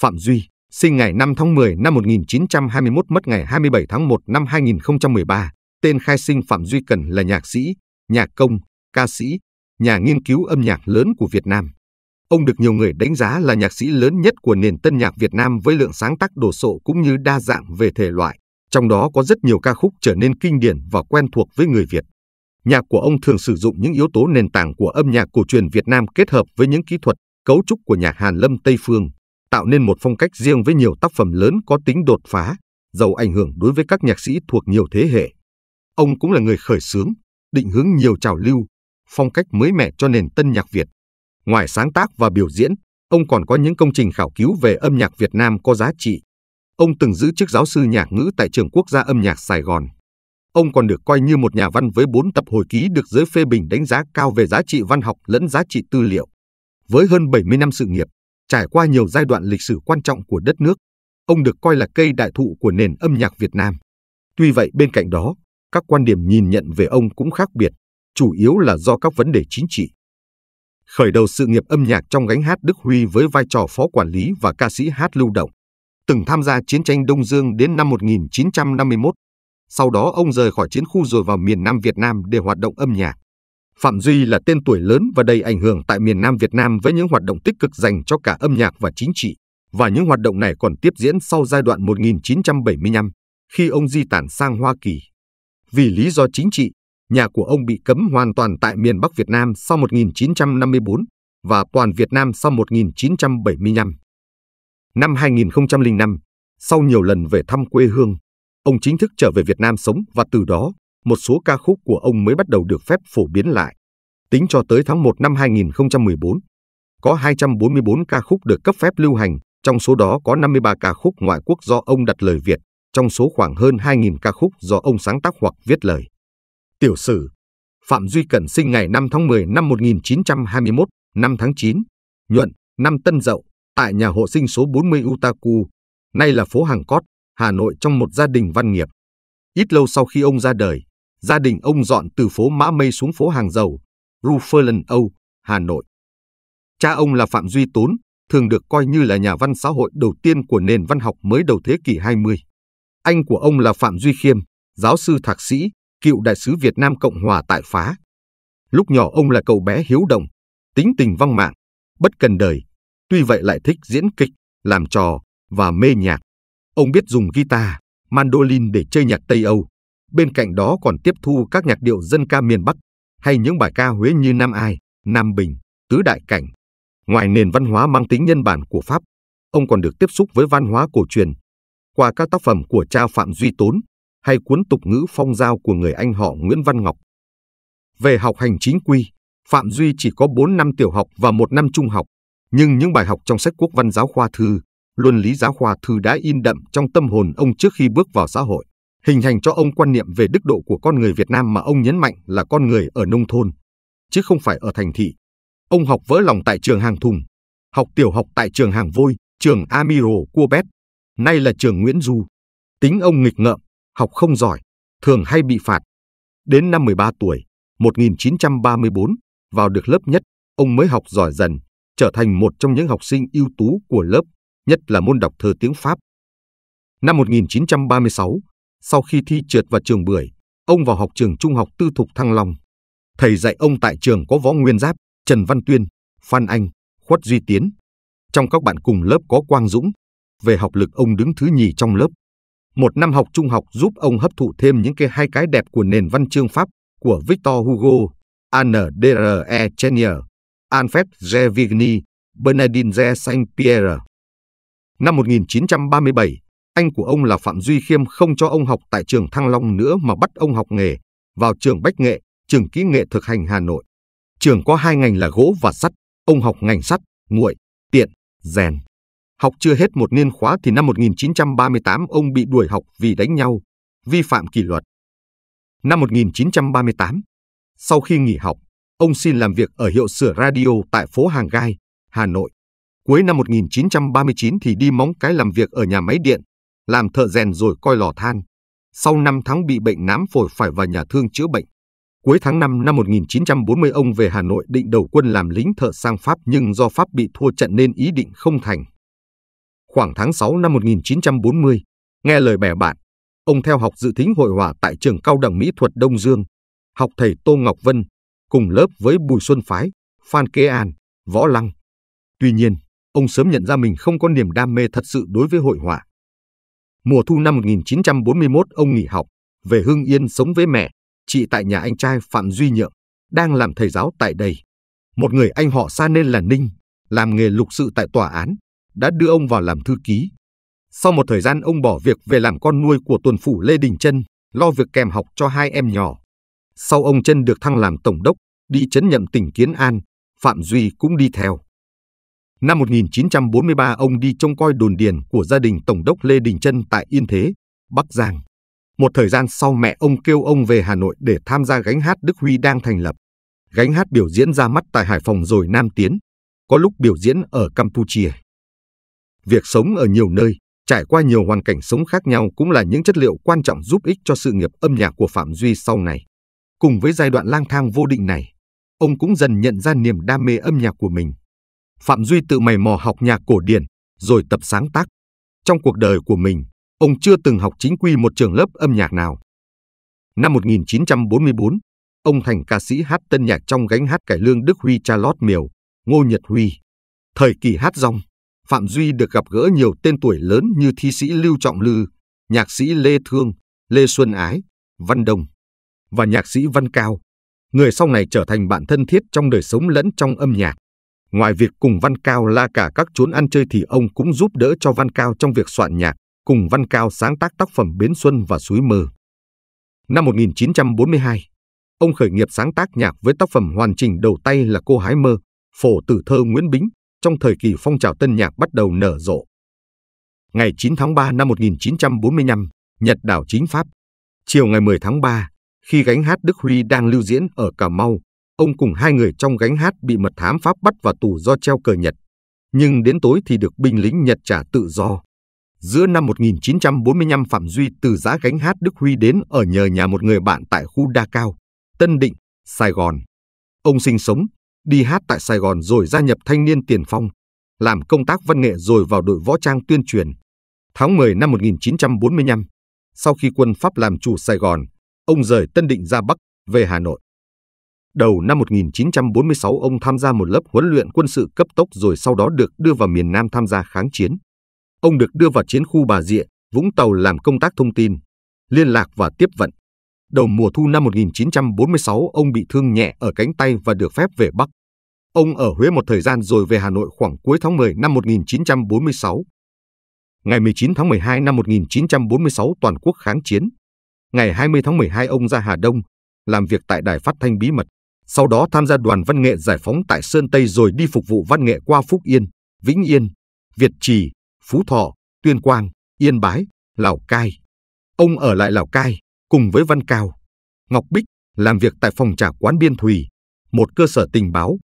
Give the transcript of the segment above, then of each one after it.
Phạm Duy, sinh ngày 5 tháng 10 năm 1921 mất ngày 27 tháng 1 năm 2013, tên khai sinh Phạm Duy Cần là nhạc sĩ, nhạc công, ca sĩ, nhà nghiên cứu âm nhạc lớn của Việt Nam. Ông được nhiều người đánh giá là nhạc sĩ lớn nhất của nền tân nhạc Việt Nam với lượng sáng tác đồ sộ cũng như đa dạng về thể loại, trong đó có rất nhiều ca khúc trở nên kinh điển và quen thuộc với người Việt. Nhạc của ông thường sử dụng những yếu tố nền tảng của âm nhạc cổ truyền Việt Nam kết hợp với những kỹ thuật, cấu trúc của nhạc Hàn Lâm Tây Phương tạo nên một phong cách riêng với nhiều tác phẩm lớn có tính đột phá, giàu ảnh hưởng đối với các nhạc sĩ thuộc nhiều thế hệ. Ông cũng là người khởi xướng, định hướng nhiều trào lưu, phong cách mới mẻ cho nền tân nhạc Việt. Ngoài sáng tác và biểu diễn, ông còn có những công trình khảo cứu về âm nhạc Việt Nam có giá trị. Ông từng giữ chức giáo sư nhạc ngữ tại Trường Quốc gia âm nhạc Sài Gòn. Ông còn được coi như một nhà văn với bốn tập hồi ký được giới phê bình đánh giá cao về giá trị văn học lẫn giá trị tư liệu. Với hơn 70 năm sự nghiệp, Trải qua nhiều giai đoạn lịch sử quan trọng của đất nước, ông được coi là cây đại thụ của nền âm nhạc Việt Nam. Tuy vậy bên cạnh đó, các quan điểm nhìn nhận về ông cũng khác biệt, chủ yếu là do các vấn đề chính trị. Khởi đầu sự nghiệp âm nhạc trong gánh hát Đức Huy với vai trò phó quản lý và ca sĩ hát lưu động, từng tham gia chiến tranh Đông Dương đến năm 1951. Sau đó ông rời khỏi chiến khu rồi vào miền Nam Việt Nam để hoạt động âm nhạc. Phạm Duy là tên tuổi lớn và đầy ảnh hưởng tại miền Nam Việt Nam với những hoạt động tích cực dành cho cả âm nhạc và chính trị, và những hoạt động này còn tiếp diễn sau giai đoạn 1975, khi ông di tản sang Hoa Kỳ. Vì lý do chính trị, nhà của ông bị cấm hoàn toàn tại miền Bắc Việt Nam sau 1954 và toàn Việt Nam sau 1975. Năm 2005, sau nhiều lần về thăm quê hương, ông chính thức trở về Việt Nam sống và từ đó một số ca khúc của ông mới bắt đầu được phép phổ biến lại. Tính cho tới tháng 1 năm 2014, có 244 ca khúc được cấp phép lưu hành, trong số đó có 53 ca khúc ngoại quốc do ông đặt lời Việt, trong số khoảng hơn 2.000 ca khúc do ông sáng tác hoặc viết lời. Tiểu sử Phạm Duy Cẩn sinh ngày 5 tháng 10 năm 1921, năm tháng 9, nhuận, năm Tân Dậu, tại nhà hộ sinh số 40 Utaku, nay là phố Hàng Cót, Hà Nội trong một gia đình văn nghiệp. Ít lâu sau khi ông ra đời, gia đình ông dọn từ phố Mã Mây xuống phố Hàng Dầu, Rufferland Âu, Hà Nội. Cha ông là Phạm Duy Tốn, thường được coi như là nhà văn xã hội đầu tiên của nền văn học mới đầu thế kỷ 20. Anh của ông là Phạm Duy Khiêm, giáo sư thạc sĩ, cựu đại sứ Việt Nam Cộng Hòa tại Phá. Lúc nhỏ ông là cậu bé hiếu động, tính tình văng mạng, bất cần đời, tuy vậy lại thích diễn kịch, làm trò và mê nhạc. Ông biết dùng guitar, mandolin để chơi nhạc Tây Âu, Bên cạnh đó còn tiếp thu các nhạc điệu dân ca miền Bắc hay những bài ca Huế như Nam Ai, Nam Bình, Tứ Đại Cảnh. Ngoài nền văn hóa mang tính nhân bản của Pháp, ông còn được tiếp xúc với văn hóa cổ truyền qua các tác phẩm của cha Phạm Duy Tốn hay cuốn tục ngữ phong giao của người anh họ Nguyễn Văn Ngọc. Về học hành chính quy, Phạm Duy chỉ có 4 năm tiểu học và 1 năm trung học, nhưng những bài học trong sách quốc văn giáo khoa thư, luân lý giáo khoa thư đã in đậm trong tâm hồn ông trước khi bước vào xã hội hình thành cho ông quan niệm về đức độ của con người Việt Nam mà ông nhấn mạnh là con người ở nông thôn, chứ không phải ở thành thị. Ông học vỡ lòng tại trường Hàng Thùng, học tiểu học tại trường Hàng Vôi, trường Amiro Curbet, nay là trường Nguyễn Du. Tính ông nghịch ngợm, học không giỏi, thường hay bị phạt. Đến năm 13 tuổi, 1934, vào được lớp nhất, ông mới học giỏi dần, trở thành một trong những học sinh ưu tú của lớp, nhất là môn đọc thơ tiếng Pháp. Năm 1936, sau khi thi trượt vào trường Bưởi, ông vào học trường trung học tư thục Thăng Long. Thầy dạy ông tại trường có Võ Nguyên Giáp, Trần Văn Tuyên, Phan Anh, Khuất Duy Tiến. Trong các bạn cùng lớp có Quang Dũng. Về học lực ông đứng thứ nhì trong lớp. Một năm học trung học giúp ông hấp thụ thêm những cái hai cái đẹp của nền văn chương Pháp của Victor Hugo, Anne Chenier, Alfred Gevigny, Bernardine de Saint-Pierre. Năm 1937, anh của ông là Phạm Duy Khiêm không cho ông học tại trường Thăng Long nữa mà bắt ông học nghề, vào trường Bách Nghệ, trường Kỹ nghệ thực hành Hà Nội. Trường có hai ngành là gỗ và sắt, ông học ngành sắt, nguội, tiện, rèn. Học chưa hết một niên khóa thì năm 1938 ông bị đuổi học vì đánh nhau, vi phạm kỷ luật. Năm 1938, sau khi nghỉ học, ông xin làm việc ở hiệu sửa radio tại phố Hàng Gai, Hà Nội. Cuối năm 1939 thì đi móng cái làm việc ở nhà máy điện làm thợ rèn rồi coi lò than. Sau 5 tháng bị bệnh nám phổi phải vào nhà thương chữa bệnh. Cuối tháng 5 năm 1940 ông về Hà Nội định đầu quân làm lính thợ sang Pháp nhưng do Pháp bị thua trận nên ý định không thành. Khoảng tháng 6 năm 1940, nghe lời bè bạn, ông theo học dự thính hội họa tại trường cao đẳng mỹ thuật Đông Dương, học thầy Tô Ngọc Vân, cùng lớp với Bùi Xuân Phái, Phan Kế An, Võ Lăng. Tuy nhiên, ông sớm nhận ra mình không có niềm đam mê thật sự đối với hội họa. Mùa thu năm 1941 ông nghỉ học, về Hưng Yên sống với mẹ, chị tại nhà anh trai Phạm Duy Nhượng, đang làm thầy giáo tại đây. Một người anh họ xa nên là Ninh, làm nghề lục sự tại tòa án, đã đưa ông vào làm thư ký. Sau một thời gian ông bỏ việc về làm con nuôi của tuần phủ Lê Đình Trân, lo việc kèm học cho hai em nhỏ. Sau ông Trân được thăng làm tổng đốc, đi chấn nhậm tỉnh Kiến An, Phạm Duy cũng đi theo. Năm 1943 ông đi trông coi đồn điền của gia đình Tổng đốc Lê Đình Trân tại Yên Thế, Bắc Giang. Một thời gian sau mẹ ông kêu ông về Hà Nội để tham gia gánh hát Đức Huy đang thành lập. Gánh hát biểu diễn ra mắt tại Hải Phòng rồi Nam Tiến, có lúc biểu diễn ở Campuchia. Việc sống ở nhiều nơi, trải qua nhiều hoàn cảnh sống khác nhau cũng là những chất liệu quan trọng giúp ích cho sự nghiệp âm nhạc của Phạm Duy sau này. Cùng với giai đoạn lang thang vô định này, ông cũng dần nhận ra niềm đam mê âm nhạc của mình. Phạm Duy tự mày mò học nhạc cổ điển, rồi tập sáng tác. Trong cuộc đời của mình, ông chưa từng học chính quy một trường lớp âm nhạc nào. Năm 1944, ông thành ca sĩ hát tân nhạc trong gánh hát cải lương Đức Huy Charlotte Miều, Ngô Nhật Huy. Thời kỳ hát rong, Phạm Duy được gặp gỡ nhiều tên tuổi lớn như thi sĩ Lưu Trọng Lư, nhạc sĩ Lê Thương, Lê Xuân Ái, Văn Đồng và nhạc sĩ Văn Cao, người sau này trở thành bạn thân thiết trong đời sống lẫn trong âm nhạc. Ngoài việc cùng Văn Cao la cả các chốn ăn chơi thì ông cũng giúp đỡ cho Văn Cao trong việc soạn nhạc, cùng Văn Cao sáng tác tác phẩm Bến Xuân và Suối Mơ. Năm 1942, ông khởi nghiệp sáng tác nhạc với tác phẩm hoàn chỉnh đầu tay là Cô Hái Mơ, phổ tử thơ Nguyễn Bính, trong thời kỳ phong trào tân nhạc bắt đầu nở rộ. Ngày 9 tháng 3 năm 1945, Nhật đảo chính Pháp. Chiều ngày 10 tháng 3, khi gánh hát Đức Huy đang lưu diễn ở Cà Mau, ông cùng hai người trong gánh hát bị mật thám Pháp bắt vào tù do treo cờ Nhật, nhưng đến tối thì được binh lính Nhật trả tự do. Giữa năm 1945 Phạm Duy từ giá gánh hát Đức Huy đến ở nhờ nhà một người bạn tại khu Đa Cao, Tân Định, Sài Gòn. Ông sinh sống, đi hát tại Sài Gòn rồi gia nhập thanh niên tiền phong, làm công tác văn nghệ rồi vào đội võ trang tuyên truyền. Tháng 10 năm 1945, sau khi quân Pháp làm chủ Sài Gòn, ông rời Tân Định ra Bắc, về Hà Nội. Đầu năm 1946 ông tham gia một lớp huấn luyện quân sự cấp tốc rồi sau đó được đưa vào miền Nam tham gia kháng chiến. Ông được đưa vào chiến khu Bà Rịa, Vũng Tàu làm công tác thông tin, liên lạc và tiếp vận. Đầu mùa thu năm 1946 ông bị thương nhẹ ở cánh tay và được phép về Bắc. Ông ở Huế một thời gian rồi về Hà Nội khoảng cuối tháng 10 năm 1946. Ngày 19 tháng 12 năm 1946 toàn quốc kháng chiến. Ngày 20 tháng 12 ông ra Hà Đông, làm việc tại đài phát thanh bí mật sau đó tham gia đoàn văn nghệ giải phóng tại Sơn Tây rồi đi phục vụ văn nghệ qua Phúc Yên, Vĩnh Yên, Việt Trì, Phú Thọ, Tuyên Quang, Yên Bái, Lào Cai. Ông ở lại Lào Cai cùng với Văn Cao, Ngọc Bích làm việc tại phòng trà quán Biên Thùy, một cơ sở tình báo.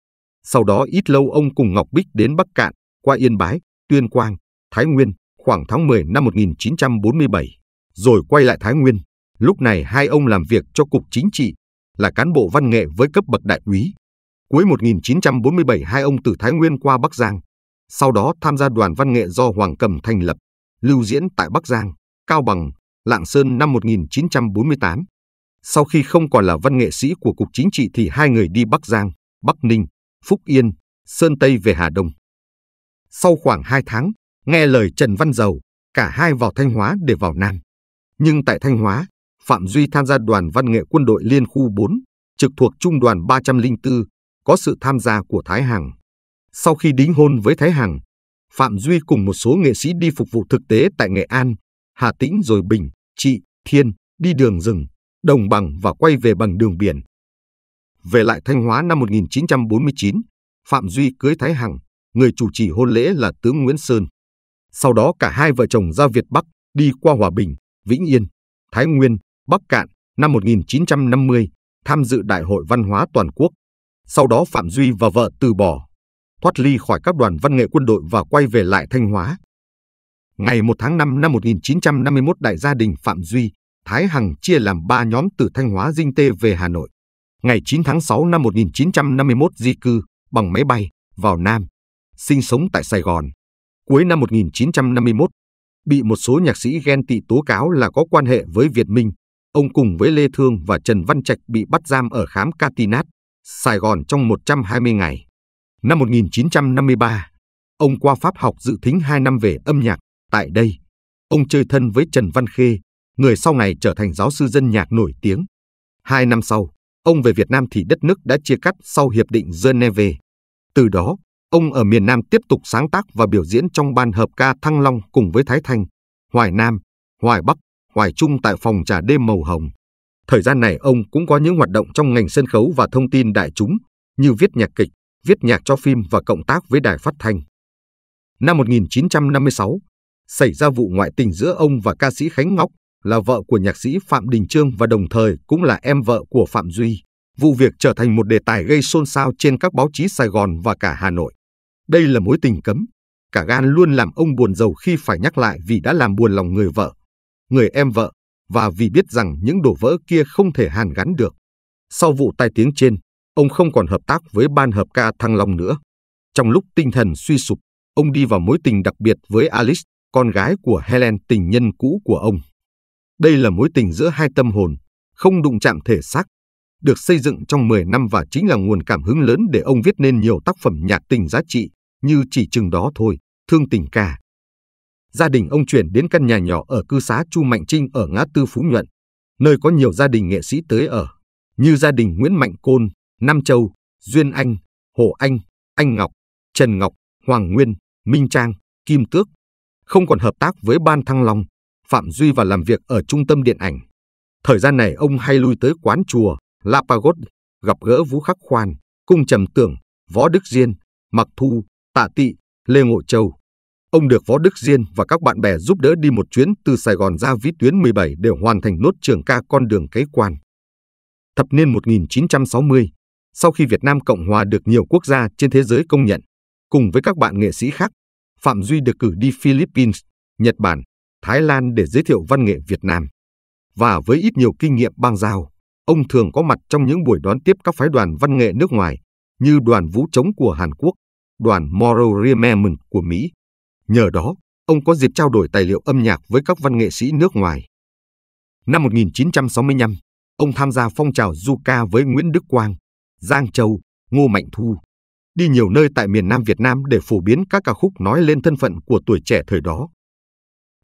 Sau đó ít lâu ông cùng Ngọc Bích đến Bắc Cạn, qua Yên Bái, Tuyên Quang, Thái Nguyên khoảng tháng 10 năm 1947, rồi quay lại Thái Nguyên. Lúc này hai ông làm việc cho Cục Chính trị là cán bộ văn nghệ với cấp bậc đại úy. Cuối 1947 hai ông từ Thái Nguyên qua Bắc Giang, sau đó tham gia đoàn văn nghệ do Hoàng Cầm thành lập, lưu diễn tại Bắc Giang, Cao Bằng, Lạng Sơn năm 1948. Sau khi không còn là văn nghệ sĩ của Cục Chính trị thì hai người đi Bắc Giang, Bắc Ninh, Phúc Yên, Sơn Tây về Hà Đông. Sau khoảng 2 tháng, nghe lời Trần Văn Dầu, cả hai vào Thanh Hóa để vào Nam. Nhưng tại Thanh Hóa, Phạm Duy tham gia đoàn văn nghệ quân đội Liên khu 4, trực thuộc Trung đoàn 304, có sự tham gia của Thái Hằng. Sau khi đính hôn với Thái Hằng, Phạm Duy cùng một số nghệ sĩ đi phục vụ thực tế tại Nghệ An, Hà Tĩnh rồi Bình, Trị, Thiên, đi đường rừng, đồng bằng và quay về bằng đường biển. Về lại Thanh Hóa năm 1949, Phạm Duy cưới Thái Hằng, người chủ trì hôn lễ là tướng Nguyễn Sơn. Sau đó cả hai vợ chồng ra Việt Bắc, đi qua Hòa Bình, Vĩnh Yên, Thái Nguyên, Bắc Cạn năm 1950 tham dự Đại hội Văn hóa Toàn quốc. Sau đó Phạm Duy và vợ từ bỏ, thoát ly khỏi các đoàn văn nghệ quân đội và quay về lại Thanh Hóa. Ngày 1 tháng 5 năm 1951 đại gia đình Phạm Duy, Thái Hằng chia làm 3 nhóm từ Thanh Hóa Dinh Tê về Hà Nội. Ngày 9 tháng 6 năm 1951 di cư bằng máy bay vào Nam, sinh sống tại Sài Gòn. Cuối năm 1951, bị một số nhạc sĩ ghen tị tố cáo là có quan hệ với Việt Minh, ông cùng với Lê Thương và Trần Văn Trạch bị bắt giam ở khám Catinat, Sài Gòn trong 120 ngày. Năm 1953, ông qua Pháp học dự thính 2 năm về âm nhạc tại đây. Ông chơi thân với Trần Văn Khê, người sau này trở thành giáo sư dân nhạc nổi tiếng. Hai năm sau, ông về Việt Nam thì đất nước đã chia cắt sau Hiệp định Geneva. Từ đó, ông ở miền Nam tiếp tục sáng tác và biểu diễn trong ban hợp ca Thăng Long cùng với Thái Thanh, Hoài Nam, Hoài Bắc Hoài Trung tại phòng trà đêm màu hồng. Thời gian này ông cũng có những hoạt động trong ngành sân khấu và thông tin đại chúng như viết nhạc kịch, viết nhạc cho phim và cộng tác với đài phát thanh. Năm 1956, xảy ra vụ ngoại tình giữa ông và ca sĩ Khánh Ngọc là vợ của nhạc sĩ Phạm Đình Trương và đồng thời cũng là em vợ của Phạm Duy. Vụ việc trở thành một đề tài gây xôn xao trên các báo chí Sài Gòn và cả Hà Nội. Đây là mối tình cấm. Cả gan luôn làm ông buồn giàu khi phải nhắc lại vì đã làm buồn lòng người vợ người em vợ và vì biết rằng những đổ vỡ kia không thể hàn gắn được. Sau vụ tai tiếng trên, ông không còn hợp tác với ban hợp ca Thăng Long nữa. Trong lúc tinh thần suy sụp, ông đi vào mối tình đặc biệt với Alice, con gái của Helen tình nhân cũ của ông. Đây là mối tình giữa hai tâm hồn, không đụng chạm thể xác, được xây dựng trong 10 năm và chính là nguồn cảm hứng lớn để ông viết nên nhiều tác phẩm nhạc tình giá trị, như chỉ chừng đó thôi, thương tình cả gia đình ông chuyển đến căn nhà nhỏ ở cư xá Chu Mạnh Trinh ở ngã tư Phú Nhuận, nơi có nhiều gia đình nghệ sĩ tới ở, như gia đình Nguyễn Mạnh Côn, Nam Châu, Duyên Anh, Hồ Anh, Anh Ngọc, Trần Ngọc, Hoàng Nguyên, Minh Trang, Kim Tước, không còn hợp tác với Ban Thăng Long, Phạm Duy và làm việc ở trung tâm điện ảnh. Thời gian này ông hay lui tới quán chùa, La Pagode, gặp gỡ Vũ Khắc Khoan, Cung Trầm Tưởng, Võ Đức Diên, Mặc Thu, Tạ Tị, Lê Ngộ Châu. Ông được Võ Đức Diên và các bạn bè giúp đỡ đi một chuyến từ Sài Gòn ra Vĩ Tuyến 17 để hoàn thành nốt trường ca con đường cấy quan. Thập niên 1960, sau khi Việt Nam Cộng Hòa được nhiều quốc gia trên thế giới công nhận, cùng với các bạn nghệ sĩ khác, Phạm Duy được cử đi Philippines, Nhật Bản, Thái Lan để giới thiệu văn nghệ Việt Nam. Và với ít nhiều kinh nghiệm bang giao, ông thường có mặt trong những buổi đón tiếp các phái đoàn văn nghệ nước ngoài như đoàn vũ trống của Hàn Quốc, đoàn Moral Remembrance của Mỹ Nhờ đó, ông có dịp trao đổi tài liệu âm nhạc với các văn nghệ sĩ nước ngoài. Năm 1965, ông tham gia phong trào du ca với Nguyễn Đức Quang, Giang Châu, Ngô Mạnh Thu, đi nhiều nơi tại miền Nam Việt Nam để phổ biến các ca khúc nói lên thân phận của tuổi trẻ thời đó.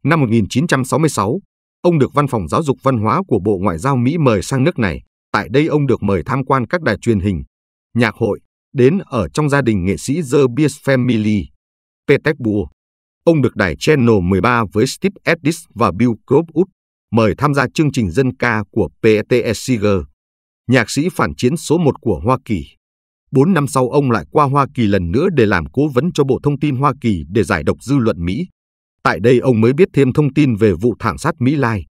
Năm 1966, ông được Văn phòng Giáo dục Văn hóa của Bộ Ngoại giao Mỹ mời sang nước này. Tại đây ông được mời tham quan các đài truyền hình, nhạc hội, đến ở trong gia đình nghệ sĩ The Beers Family, Petersburg. Ông được đài Channel 13 với Steve Eddis và Bill Cropwood mời tham gia chương trình dân ca của p e nhạc sĩ phản chiến số 1 của Hoa Kỳ. Bốn năm sau ông lại qua Hoa Kỳ lần nữa để làm cố vấn cho Bộ Thông tin Hoa Kỳ để giải độc dư luận Mỹ. Tại đây ông mới biết thêm thông tin về vụ thảm sát Mỹ Lai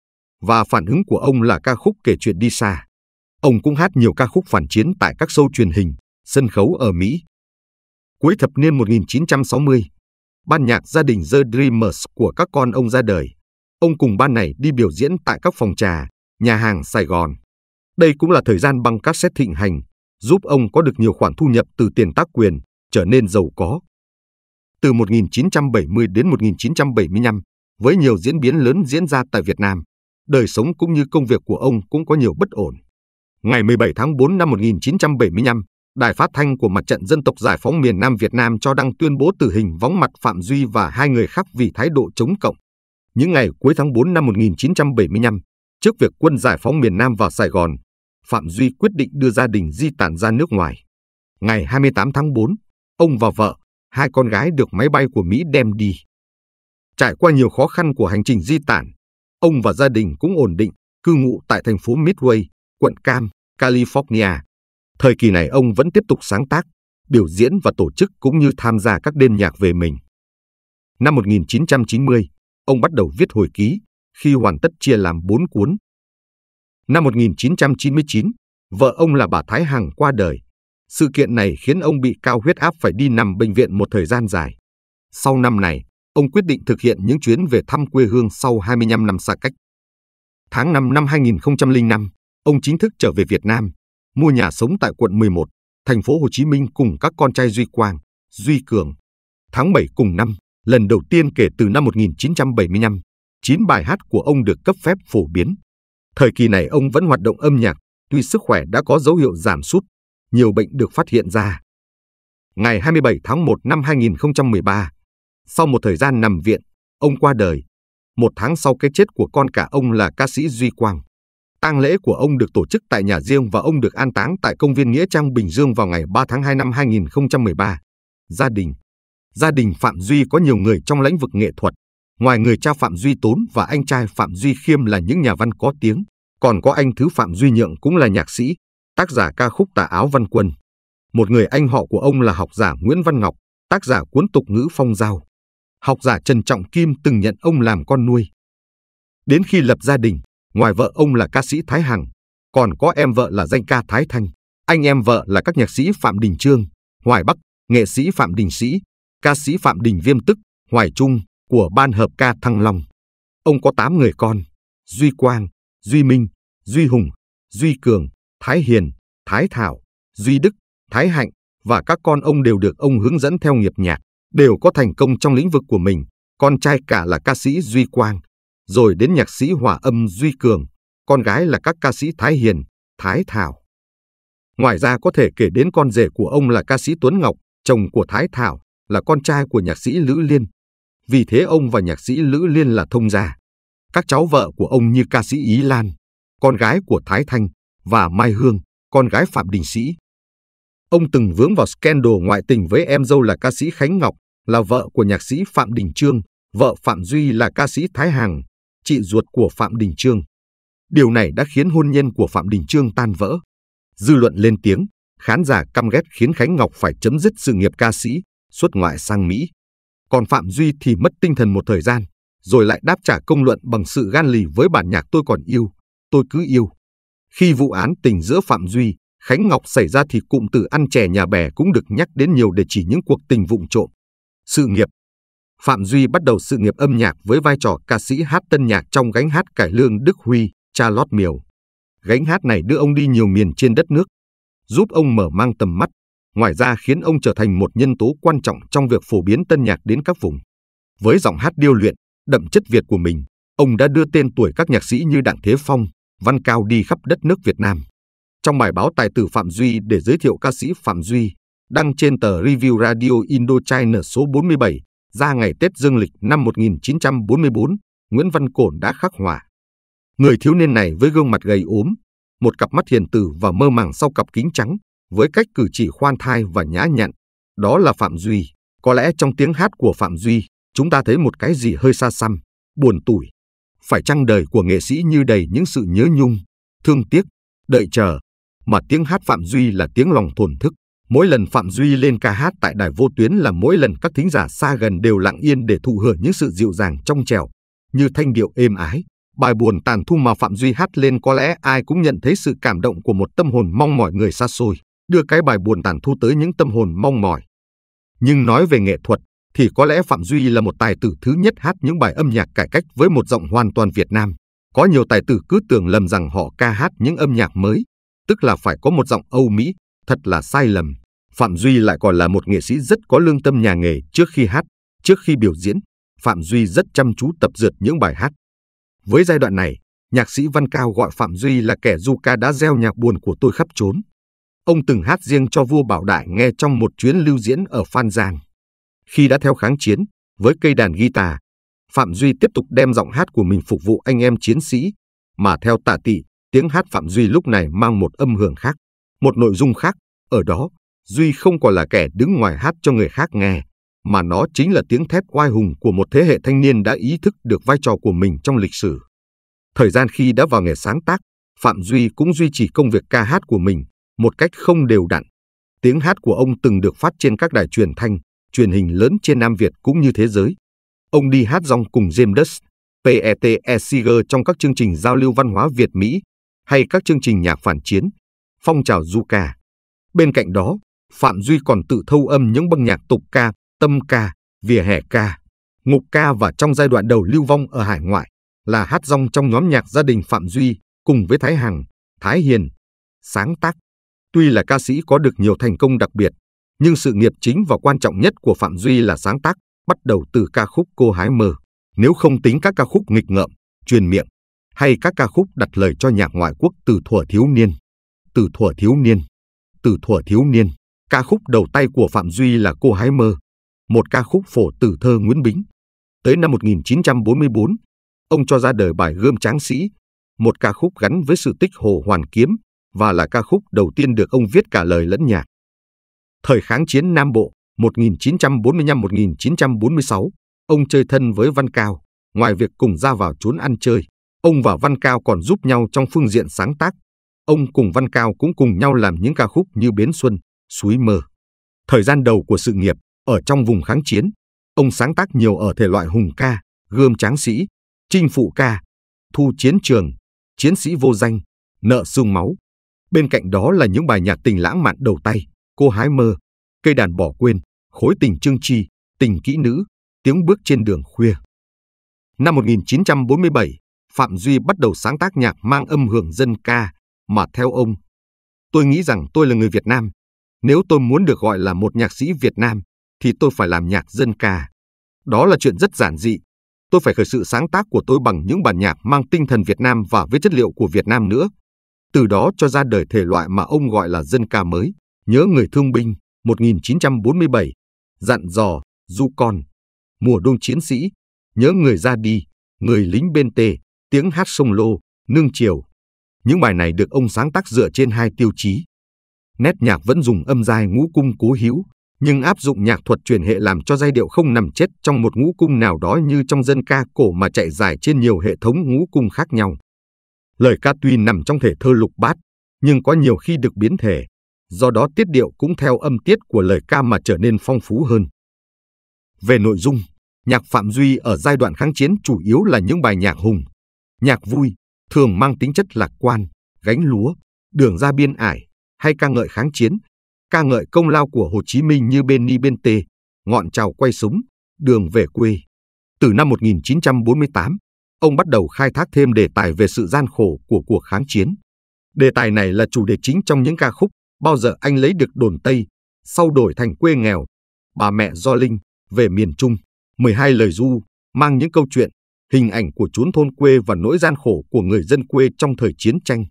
và phản ứng của ông là ca khúc kể chuyện đi xa. Ông cũng hát nhiều ca khúc phản chiến tại các show truyền hình, sân khấu ở Mỹ. Cuối thập niên 1960, ban nhạc gia đình The Dreamers của các con ông ra đời. Ông cùng ban này đi biểu diễn tại các phòng trà, nhà hàng Sài Gòn. Đây cũng là thời gian băng các xét thịnh hành, giúp ông có được nhiều khoản thu nhập từ tiền tác quyền, trở nên giàu có. Từ 1970 đến 1975, với nhiều diễn biến lớn diễn ra tại Việt Nam, đời sống cũng như công việc của ông cũng có nhiều bất ổn. Ngày 17 tháng 4 năm 1975, đài phát thanh của Mặt trận Dân tộc Giải phóng miền Nam Việt Nam cho đăng tuyên bố tử hình vắng mặt Phạm Duy và hai người khác vì thái độ chống cộng. Những ngày cuối tháng 4 năm 1975, trước việc quân giải phóng miền Nam vào Sài Gòn, Phạm Duy quyết định đưa gia đình di tản ra nước ngoài. Ngày 28 tháng 4, ông và vợ, hai con gái được máy bay của Mỹ đem đi. Trải qua nhiều khó khăn của hành trình di tản, ông và gia đình cũng ổn định cư ngụ tại thành phố Midway, quận Cam, California Thời kỳ này ông vẫn tiếp tục sáng tác, biểu diễn và tổ chức cũng như tham gia các đêm nhạc về mình. Năm 1990, ông bắt đầu viết hồi ký, khi hoàn tất chia làm 4 cuốn. Năm 1999, vợ ông là bà Thái Hằng qua đời. Sự kiện này khiến ông bị cao huyết áp phải đi nằm bệnh viện một thời gian dài. Sau năm này, ông quyết định thực hiện những chuyến về thăm quê hương sau 25 năm xa cách. Tháng 5 năm 2005, ông chính thức trở về Việt Nam mua nhà sống tại quận 11, thành phố Hồ Chí Minh cùng các con trai Duy Quang, Duy Cường. Tháng 7 cùng năm, lần đầu tiên kể từ năm 1975, 9 bài hát của ông được cấp phép phổ biến. Thời kỳ này ông vẫn hoạt động âm nhạc, tuy sức khỏe đã có dấu hiệu giảm sút, nhiều bệnh được phát hiện ra. Ngày 27 tháng 1 năm 2013, sau một thời gian nằm viện, ông qua đời. Một tháng sau cái chết của con cả ông là ca sĩ Duy Quang. Tang lễ của ông được tổ chức tại nhà riêng và ông được an táng tại công viên Nghĩa Trang Bình Dương vào ngày 3 tháng 2 năm 2013. Gia đình Gia đình Phạm Duy có nhiều người trong lĩnh vực nghệ thuật. Ngoài người cha Phạm Duy Tốn và anh trai Phạm Duy Khiêm là những nhà văn có tiếng, còn có anh thứ Phạm Duy Nhượng cũng là nhạc sĩ, tác giả ca khúc Tà áo Văn Quân. Một người anh họ của ông là học giả Nguyễn Văn Ngọc, tác giả cuốn tục ngữ Phong Giao. Học giả Trần Trọng Kim từng nhận ông làm con nuôi. Đến khi lập gia đình, Ngoài vợ ông là ca sĩ Thái Hằng, còn có em vợ là danh ca Thái Thanh, anh em vợ là các nhạc sĩ Phạm Đình Trương, Hoài Bắc, nghệ sĩ Phạm Đình Sĩ, ca sĩ Phạm Đình Viêm Tức, Hoài Trung của ban hợp ca Thăng Long. Ông có 8 người con, Duy Quang, Duy Minh, Duy Hùng, Duy Cường, Thái Hiền, Thái Thảo, Duy Đức, Thái Hạnh và các con ông đều được ông hướng dẫn theo nghiệp nhạc, đều có thành công trong lĩnh vực của mình. Con trai cả là ca sĩ Duy Quang, rồi đến nhạc sĩ hòa âm Duy Cường, con gái là các ca sĩ Thái Hiền, Thái Thảo. Ngoài ra có thể kể đến con rể của ông là ca sĩ Tuấn Ngọc, chồng của Thái Thảo, là con trai của nhạc sĩ Lữ Liên. Vì thế ông và nhạc sĩ Lữ Liên là thông gia. Các cháu vợ của ông như ca sĩ Ý Lan, con gái của Thái Thanh và Mai Hương, con gái Phạm Đình Sĩ. Ông từng vướng vào scandal ngoại tình với em dâu là ca sĩ Khánh Ngọc, là vợ của nhạc sĩ Phạm Đình Trương, vợ Phạm Duy là ca sĩ Thái Hằng, chị ruột của Phạm Đình Trương. Điều này đã khiến hôn nhân của Phạm Đình Trương tan vỡ. Dư luận lên tiếng, khán giả căm ghét khiến Khánh Ngọc phải chấm dứt sự nghiệp ca sĩ, xuất ngoại sang Mỹ. Còn Phạm Duy thì mất tinh thần một thời gian, rồi lại đáp trả công luận bằng sự gan lì với bản nhạc tôi còn yêu, tôi cứ yêu. Khi vụ án tình giữa Phạm Duy, Khánh Ngọc xảy ra thì cụm từ ăn chè nhà bè cũng được nhắc đến nhiều để chỉ những cuộc tình vụng trộm. Sự nghiệp Phạm Duy bắt đầu sự nghiệp âm nhạc với vai trò ca sĩ hát tân nhạc trong gánh hát cải lương Đức Huy, cha lót Miều. Gánh hát này đưa ông đi nhiều miền trên đất nước, giúp ông mở mang tầm mắt, ngoài ra khiến ông trở thành một nhân tố quan trọng trong việc phổ biến tân nhạc đến các vùng. Với giọng hát điêu luyện, đậm chất Việt của mình, ông đã đưa tên tuổi các nhạc sĩ như Đặng Thế Phong, Văn Cao đi khắp đất nước Việt Nam. Trong bài báo tài tử Phạm Duy để giới thiệu ca sĩ Phạm Duy, đăng trên tờ Review Radio Indochina số 47, ra ngày Tết Dương lịch năm 1944, Nguyễn Văn Cổn đã khắc họa. Người thiếu niên này với gương mặt gầy ốm, một cặp mắt hiền từ và mơ màng sau cặp kính trắng, với cách cử chỉ khoan thai và nhã nhặn, đó là Phạm Duy. Có lẽ trong tiếng hát của Phạm Duy, chúng ta thấy một cái gì hơi xa xăm, buồn tủi. Phải chăng đời của nghệ sĩ như đầy những sự nhớ nhung, thương tiếc, đợi chờ, mà tiếng hát Phạm Duy là tiếng lòng thổn thức, Mỗi lần Phạm Duy lên ca hát tại đài vô tuyến là mỗi lần các thính giả xa gần đều lặng yên để thụ hưởng những sự dịu dàng trong trẻo, như thanh điệu êm ái. Bài buồn tàn thu mà Phạm Duy hát lên có lẽ ai cũng nhận thấy sự cảm động của một tâm hồn mong mỏi người xa xôi, đưa cái bài buồn tàn thu tới những tâm hồn mong mỏi. Nhưng nói về nghệ thuật, thì có lẽ Phạm Duy là một tài tử thứ nhất hát những bài âm nhạc cải cách với một giọng hoàn toàn Việt Nam. Có nhiều tài tử cứ tưởng lầm rằng họ ca hát những âm nhạc mới, tức là phải có một giọng Âu Mỹ, thật là sai lầm. Phạm Duy lại còn là một nghệ sĩ rất có lương tâm nhà nghề trước khi hát, trước khi biểu diễn. Phạm Duy rất chăm chú tập dượt những bài hát. Với giai đoạn này, nhạc sĩ Văn Cao gọi Phạm Duy là kẻ du ca đã gieo nhạc buồn của tôi khắp trốn. Ông từng hát riêng cho vua Bảo Đại nghe trong một chuyến lưu diễn ở Phan Giang. Khi đã theo kháng chiến, với cây đàn guitar, Phạm Duy tiếp tục đem giọng hát của mình phục vụ anh em chiến sĩ, mà theo tả tị, tiếng hát Phạm Duy lúc này mang một âm hưởng khác, một nội dung khác, ở đó Duy không còn là kẻ đứng ngoài hát cho người khác nghe, mà nó chính là tiếng thép oai hùng của một thế hệ thanh niên đã ý thức được vai trò của mình trong lịch sử. Thời gian khi đã vào nghề sáng tác, Phạm Duy cũng duy trì công việc ca hát của mình một cách không đều đặn. Tiếng hát của ông từng được phát trên các đài truyền thanh, truyền hình lớn trên Nam Việt cũng như thế giới. Ông đi hát rong cùng James Dust, P.E.T.E. E trong các chương trình giao lưu văn hóa Việt-Mỹ hay các chương trình nhạc phản chiến, phong trào Zuka. Bên cạnh đó, Phạm Duy còn tự thâu âm những băng nhạc tục ca, tâm ca, vỉa hè ca, ngục ca và trong giai đoạn đầu lưu vong ở hải ngoại là hát rong trong nhóm nhạc gia đình Phạm Duy cùng với Thái Hằng, Thái Hiền, sáng tác. Tuy là ca sĩ có được nhiều thành công đặc biệt, nhưng sự nghiệp chính và quan trọng nhất của Phạm Duy là sáng tác, bắt đầu từ ca khúc Cô Hái Mơ, nếu không tính các ca khúc nghịch ngợm, truyền miệng, hay các ca khúc đặt lời cho nhạc ngoại quốc từ thuở thiếu niên, từ thuở thiếu niên, từ thuở thiếu niên. Ca khúc đầu tay của Phạm Duy là Cô Hái Mơ, một ca khúc phổ từ thơ Nguyễn Bính. Tới năm 1944, ông cho ra đời bài Gươm Tráng Sĩ, một ca khúc gắn với sự tích Hồ Hoàn Kiếm và là ca khúc đầu tiên được ông viết cả lời lẫn nhạc. Thời kháng chiến Nam Bộ 1945-1946, ông chơi thân với Văn Cao, ngoài việc cùng ra vào chốn ăn chơi, ông và Văn Cao còn giúp nhau trong phương diện sáng tác. Ông cùng Văn Cao cũng cùng nhau làm những ca khúc như Bến Xuân, suối mơ. Thời gian đầu của sự nghiệp, ở trong vùng kháng chiến, ông sáng tác nhiều ở thể loại hùng ca, gươm tráng sĩ, chinh phụ ca, thu chiến trường, chiến sĩ vô danh, nợ xương máu. Bên cạnh đó là những bài nhạc tình lãng mạn đầu tay, cô hái mơ, cây đàn bỏ quên, khối tình trương chi, tình kỹ nữ, tiếng bước trên đường khuya. Năm 1947, Phạm Duy bắt đầu sáng tác nhạc mang âm hưởng dân ca, mà theo ông, tôi nghĩ rằng tôi là người Việt Nam, nếu tôi muốn được gọi là một nhạc sĩ Việt Nam, thì tôi phải làm nhạc dân ca. Đó là chuyện rất giản dị. Tôi phải khởi sự sáng tác của tôi bằng những bản nhạc mang tinh thần Việt Nam và với chất liệu của Việt Nam nữa. Từ đó cho ra đời thể loại mà ông gọi là dân ca mới. Nhớ người thương binh, 1947, dặn dò, du con, mùa đông chiến sĩ, nhớ người ra đi, người lính bên tề, tiếng hát sông lô, nương chiều. Những bài này được ông sáng tác dựa trên hai tiêu chí, Nét nhạc vẫn dùng âm dài ngũ cung cố hữu, nhưng áp dụng nhạc thuật truyền hệ làm cho giai điệu không nằm chết trong một ngũ cung nào đó như trong dân ca cổ mà chạy dài trên nhiều hệ thống ngũ cung khác nhau. Lời ca tuy nằm trong thể thơ lục bát, nhưng có nhiều khi được biến thể, do đó tiết điệu cũng theo âm tiết của lời ca mà trở nên phong phú hơn. Về nội dung, nhạc Phạm Duy ở giai đoạn kháng chiến chủ yếu là những bài nhạc hùng, nhạc vui, thường mang tính chất lạc quan, gánh lúa, đường ra biên ải, hay ca ngợi kháng chiến, ca ngợi công lao của Hồ Chí Minh như bên ni bên tê, ngọn trào quay súng, đường về quê. Từ năm 1948, ông bắt đầu khai thác thêm đề tài về sự gian khổ của cuộc kháng chiến. Đề tài này là chủ đề chính trong những ca khúc Bao giờ anh lấy được đồn Tây, sau đổi thành quê nghèo, bà mẹ Do Linh, về miền Trung, 12 lời du, mang những câu chuyện, hình ảnh của chốn thôn quê và nỗi gian khổ của người dân quê trong thời chiến tranh.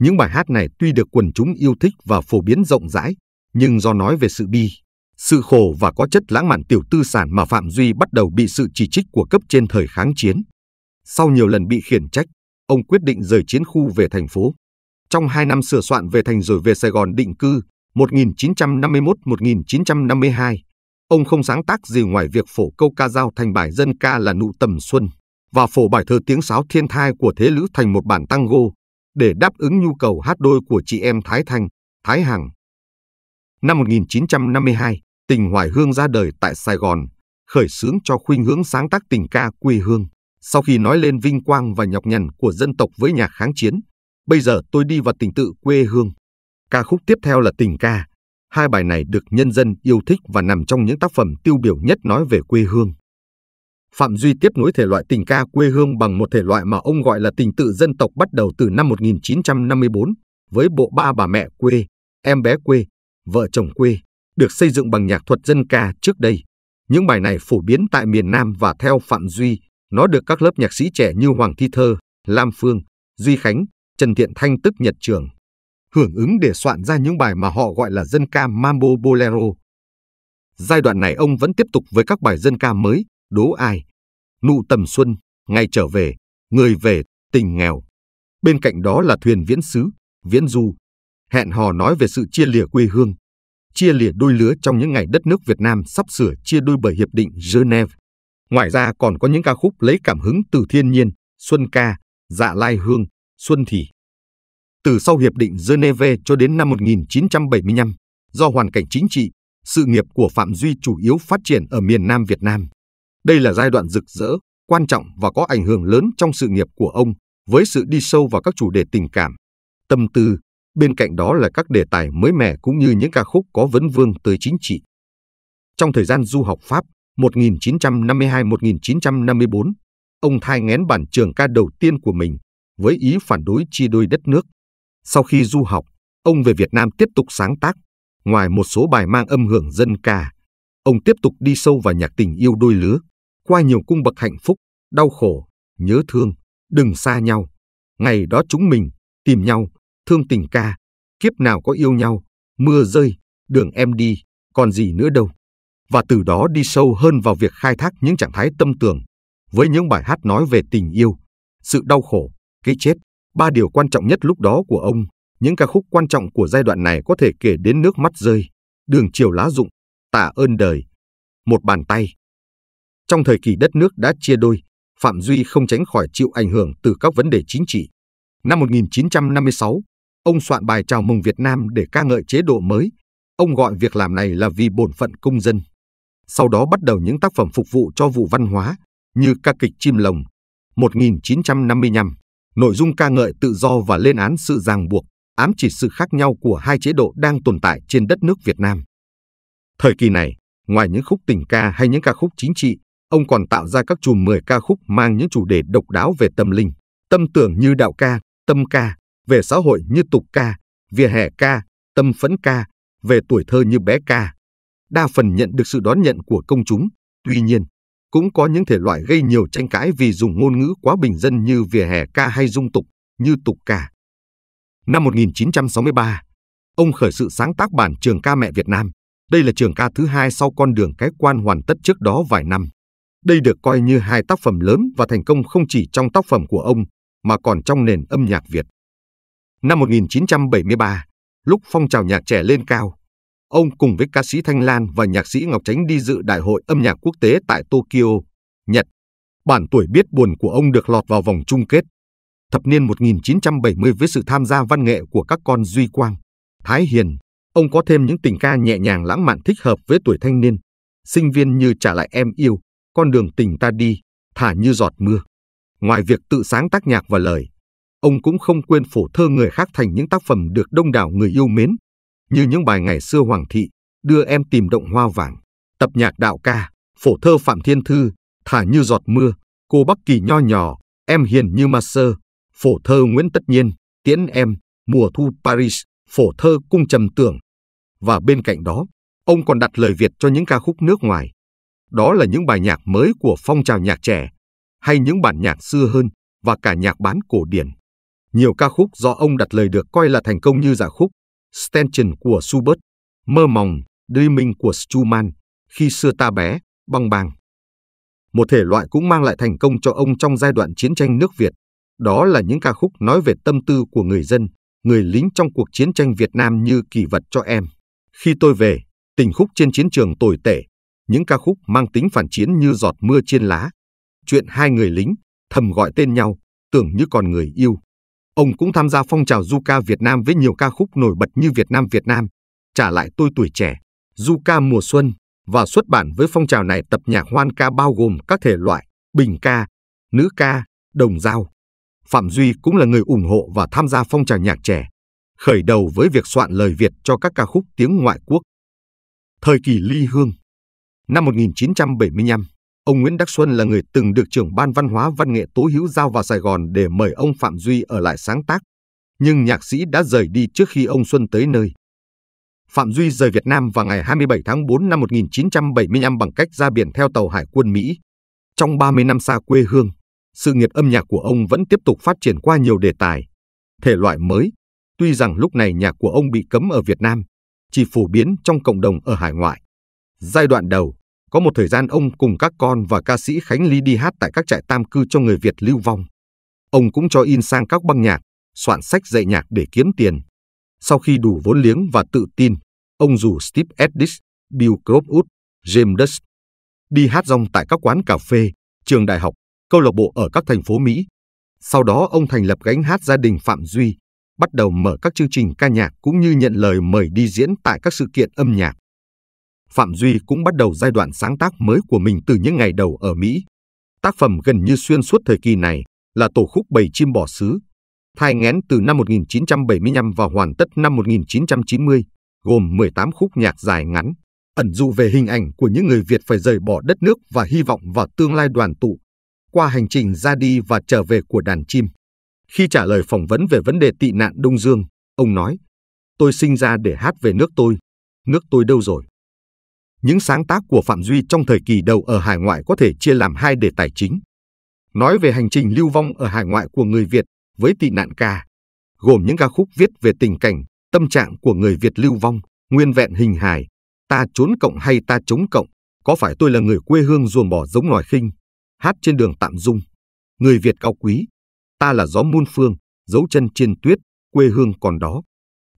Những bài hát này tuy được quần chúng yêu thích và phổ biến rộng rãi, nhưng do nói về sự bi, sự khổ và có chất lãng mạn tiểu tư sản mà Phạm Duy bắt đầu bị sự chỉ trích của cấp trên thời kháng chiến. Sau nhiều lần bị khiển trách, ông quyết định rời chiến khu về thành phố. Trong hai năm sửa soạn về thành rồi về Sài Gòn định cư 1951-1952, ông không sáng tác gì ngoài việc phổ câu ca dao thành bài dân ca là Nụ Tầm Xuân và phổ bài thơ tiếng sáo thiên thai của Thế Lữ thành một bản tango để đáp ứng nhu cầu hát đôi của chị em Thái Thanh, Thái Hằng. Năm 1952, tình Hoài Hương ra đời tại Sài Gòn, khởi xướng cho khuynh hướng sáng tác tình ca quê hương. Sau khi nói lên vinh quang và nhọc nhằn của dân tộc với nhà kháng chiến, bây giờ tôi đi vào tình tự quê hương. Ca khúc tiếp theo là tình ca. Hai bài này được nhân dân yêu thích và nằm trong những tác phẩm tiêu biểu nhất nói về quê hương. Phạm Duy tiếp nối thể loại tình ca quê hương bằng một thể loại mà ông gọi là tình tự dân tộc bắt đầu từ năm 1954 với bộ Ba bà mẹ quê, Em bé quê, Vợ chồng quê, được xây dựng bằng nhạc thuật dân ca trước đây. Những bài này phổ biến tại miền Nam và theo Phạm Duy, nó được các lớp nhạc sĩ trẻ như Hoàng Thi Thơ, Lam Phương, Duy Khánh, Trần Thiện Thanh tức Nhật Trường, hưởng ứng để soạn ra những bài mà họ gọi là dân ca Mambo Bolero. Giai đoạn này ông vẫn tiếp tục với các bài dân ca mới, đố ai. Nụ tầm xuân, ngày trở về, người về, tình nghèo. Bên cạnh đó là thuyền viễn sứ, viễn du. Hẹn hò nói về sự chia lìa quê hương, chia lìa đôi lứa trong những ngày đất nước Việt Nam sắp sửa chia đôi bởi Hiệp định Geneva. Ngoài ra còn có những ca khúc lấy cảm hứng từ thiên nhiên, Xuân Ca, Dạ Lai Hương, Xuân thủy. Từ sau Hiệp định Geneva cho đến năm 1975, do hoàn cảnh chính trị, sự nghiệp của Phạm Duy chủ yếu phát triển ở miền Nam Việt Nam. Đây là giai đoạn rực rỡ, quan trọng và có ảnh hưởng lớn trong sự nghiệp của ông với sự đi sâu vào các chủ đề tình cảm, tâm tư, bên cạnh đó là các đề tài mới mẻ cũng như những ca khúc có vấn vương tới chính trị. Trong thời gian du học Pháp 1952-1954, ông thai ngén bản trường ca đầu tiên của mình với ý phản đối chia đôi đất nước. Sau khi du học, ông về Việt Nam tiếp tục sáng tác, ngoài một số bài mang âm hưởng dân ca, Ông tiếp tục đi sâu vào nhạc tình yêu đôi lứa, qua nhiều cung bậc hạnh phúc, đau khổ, nhớ thương, đừng xa nhau. Ngày đó chúng mình tìm nhau, thương tình ca, kiếp nào có yêu nhau, mưa rơi, đường em đi, còn gì nữa đâu. Và từ đó đi sâu hơn vào việc khai thác những trạng thái tâm tưởng với những bài hát nói về tình yêu, sự đau khổ, cái chết, ba điều quan trọng nhất lúc đó của ông. Những ca khúc quan trọng của giai đoạn này có thể kể đến Nước mắt rơi, Đường chiều lá rụng, tạ ơn đời, một bàn tay. Trong thời kỳ đất nước đã chia đôi, Phạm Duy không tránh khỏi chịu ảnh hưởng từ các vấn đề chính trị. Năm 1956, ông soạn bài chào mừng Việt Nam để ca ngợi chế độ mới. Ông gọi việc làm này là vì bổn phận công dân. Sau đó bắt đầu những tác phẩm phục vụ cho vụ văn hóa như ca kịch Chim Lồng 1955, nội dung ca ngợi tự do và lên án sự ràng buộc, ám chỉ sự khác nhau của hai chế độ đang tồn tại trên đất nước Việt Nam. Thời kỳ này, ngoài những khúc tình ca hay những ca khúc chính trị, ông còn tạo ra các chùm 10 ca khúc mang những chủ đề độc đáo về tâm linh, tâm tưởng như đạo ca, tâm ca, về xã hội như tục ca, vỉa hè ca, tâm phấn ca, về tuổi thơ như bé ca. Đa phần nhận được sự đón nhận của công chúng, tuy nhiên, cũng có những thể loại gây nhiều tranh cãi vì dùng ngôn ngữ quá bình dân như vỉa hè ca hay dung tục, như tục ca. Năm 1963, ông khởi sự sáng tác bản trường ca mẹ Việt Nam, đây là trường ca thứ hai sau con đường cái quan hoàn tất trước đó vài năm. Đây được coi như hai tác phẩm lớn và thành công không chỉ trong tác phẩm của ông, mà còn trong nền âm nhạc Việt. Năm 1973, lúc phong trào nhạc trẻ lên cao, ông cùng với ca sĩ Thanh Lan và nhạc sĩ Ngọc Tránh đi dự Đại hội âm nhạc quốc tế tại Tokyo, Nhật. Bản tuổi biết buồn của ông được lọt vào vòng chung kết. Thập niên 1970 với sự tham gia văn nghệ của các con Duy Quang, Thái Hiền, Ông có thêm những tình ca nhẹ nhàng lãng mạn thích hợp với tuổi thanh niên, sinh viên như trả lại em yêu, con đường tình ta đi, thả như giọt mưa. Ngoài việc tự sáng tác nhạc và lời, ông cũng không quên phổ thơ người khác thành những tác phẩm được đông đảo người yêu mến, như những bài ngày xưa Hoàng thị, đưa em tìm động hoa vàng, tập nhạc đạo ca, phổ thơ Phạm Thiên Thư, thả như giọt mưa, cô Bắc Kỳ nho nhỏ, em hiền như ma sơ, phổ thơ Nguyễn Tất Nhiên, tiễn em, mùa thu Paris, phổ thơ cung trầm tưởng, và bên cạnh đó, ông còn đặt lời Việt cho những ca khúc nước ngoài. Đó là những bài nhạc mới của phong trào nhạc trẻ, hay những bản nhạc xưa hơn và cả nhạc bán cổ điển. Nhiều ca khúc do ông đặt lời được coi là thành công như giả khúc Stanchion của Schubert, Mơ mòng, Dreaming của Schumann, Khi xưa ta bé, Băng bang. Một thể loại cũng mang lại thành công cho ông trong giai đoạn chiến tranh nước Việt. Đó là những ca khúc nói về tâm tư của người dân, người lính trong cuộc chiến tranh Việt Nam như Kỳ vật cho em. Khi tôi về, tình khúc trên chiến trường tồi tệ, những ca khúc mang tính phản chiến như giọt mưa trên lá. Chuyện hai người lính thầm gọi tên nhau, tưởng như còn người yêu. Ông cũng tham gia phong trào du ca Việt Nam với nhiều ca khúc nổi bật như Việt Nam Việt Nam, Trả lại tôi tuổi trẻ, du ca mùa xuân và xuất bản với phong trào này tập nhạc hoan ca bao gồm các thể loại bình ca, nữ ca, đồng dao. Phạm Duy cũng là người ủng hộ và tham gia phong trào nhạc trẻ, khởi đầu với việc soạn lời Việt cho các ca khúc tiếng ngoại quốc. Thời kỳ ly hương Năm 1975, ông Nguyễn Đắc Xuân là người từng được trưởng ban văn hóa văn nghệ tố hữu giao vào Sài Gòn để mời ông Phạm Duy ở lại sáng tác, nhưng nhạc sĩ đã rời đi trước khi ông Xuân tới nơi. Phạm Duy rời Việt Nam vào ngày 27 tháng 4 năm 1975 bằng cách ra biển theo tàu hải quân Mỹ. Trong 30 năm xa quê hương, sự nghiệp âm nhạc của ông vẫn tiếp tục phát triển qua nhiều đề tài, thể loại mới Tuy rằng lúc này nhạc của ông bị cấm ở Việt Nam, chỉ phổ biến trong cộng đồng ở hải ngoại. Giai đoạn đầu, có một thời gian ông cùng các con và ca sĩ Khánh Ly đi hát tại các trại tam cư cho người Việt lưu vong. Ông cũng cho in sang các băng nhạc, soạn sách dạy nhạc để kiếm tiền. Sau khi đủ vốn liếng và tự tin, ông rủ Steve Eddis, Bill Cropwood, James Dust đi hát rong tại các quán cà phê, trường đại học, câu lạc bộ ở các thành phố Mỹ. Sau đó ông thành lập gánh hát gia đình Phạm Duy, bắt đầu mở các chương trình ca nhạc cũng như nhận lời mời đi diễn tại các sự kiện âm nhạc. Phạm Duy cũng bắt đầu giai đoạn sáng tác mới của mình từ những ngày đầu ở Mỹ. Tác phẩm gần như xuyên suốt thời kỳ này là tổ khúc Bầy chim bỏ xứ, thai ngén từ năm 1975 và hoàn tất năm 1990, gồm 18 khúc nhạc dài ngắn, ẩn dụ về hình ảnh của những người Việt phải rời bỏ đất nước và hy vọng vào tương lai đoàn tụ, qua hành trình ra đi và trở về của đàn chim. Khi trả lời phỏng vấn về vấn đề tị nạn Đông Dương, ông nói, tôi sinh ra để hát về nước tôi, nước tôi đâu rồi? Những sáng tác của Phạm Duy trong thời kỳ đầu ở hải ngoại có thể chia làm hai đề tài chính. Nói về hành trình lưu vong ở hải ngoại của người Việt với tị nạn ca, gồm những ca khúc viết về tình cảnh, tâm trạng của người Việt lưu vong, nguyên vẹn hình hài, ta trốn cộng hay ta chống cộng, có phải tôi là người quê hương ruồng bỏ giống nòi khinh, hát trên đường tạm dung, người Việt cao quý, Ta là gió muôn phương, dấu chân trên tuyết, quê hương còn đó.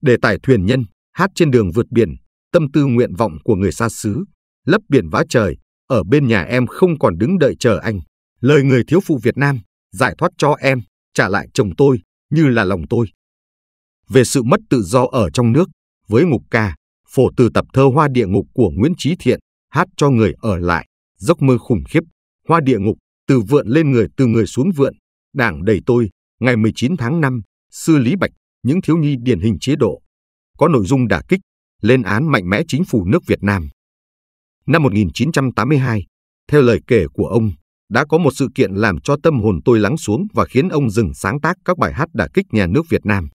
Để tải thuyền nhân, hát trên đường vượt biển, tâm tư nguyện vọng của người xa xứ, lấp biển vã trời, ở bên nhà em không còn đứng đợi chờ anh. Lời người thiếu phụ Việt Nam, giải thoát cho em, trả lại chồng tôi, như là lòng tôi. Về sự mất tự do ở trong nước, với ngục ca, phổ từ tập thơ Hoa Địa Ngục của Nguyễn Trí Thiện, hát cho người ở lại, giấc mơ khủng khiếp, Hoa Địa Ngục, từ vượn lên người từ người xuống vượn, Đảng đẩy tôi, ngày 19 tháng 5, sư Lý Bạch, những thiếu nhi điển hình chế độ, có nội dung đả kích, lên án mạnh mẽ chính phủ nước Việt Nam. Năm 1982, theo lời kể của ông, đã có một sự kiện làm cho tâm hồn tôi lắng xuống và khiến ông dừng sáng tác các bài hát đả kích nhà nước Việt Nam.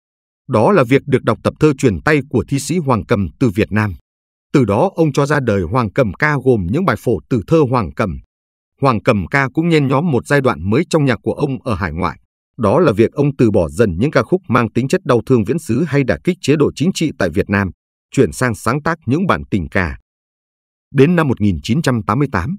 Đó là việc được đọc tập thơ truyền tay của thi sĩ Hoàng Cầm từ Việt Nam. Từ đó ông cho ra đời Hoàng Cầm ca gồm những bài phổ từ thơ Hoàng Cầm, Hoàng Cầm Ca cũng nhen nhóm một giai đoạn mới trong nhạc của ông ở hải ngoại. Đó là việc ông từ bỏ dần những ca khúc mang tính chất đau thương viễn xứ hay đả kích chế độ chính trị tại Việt Nam, chuyển sang sáng tác những bản tình ca. Đến năm 1988,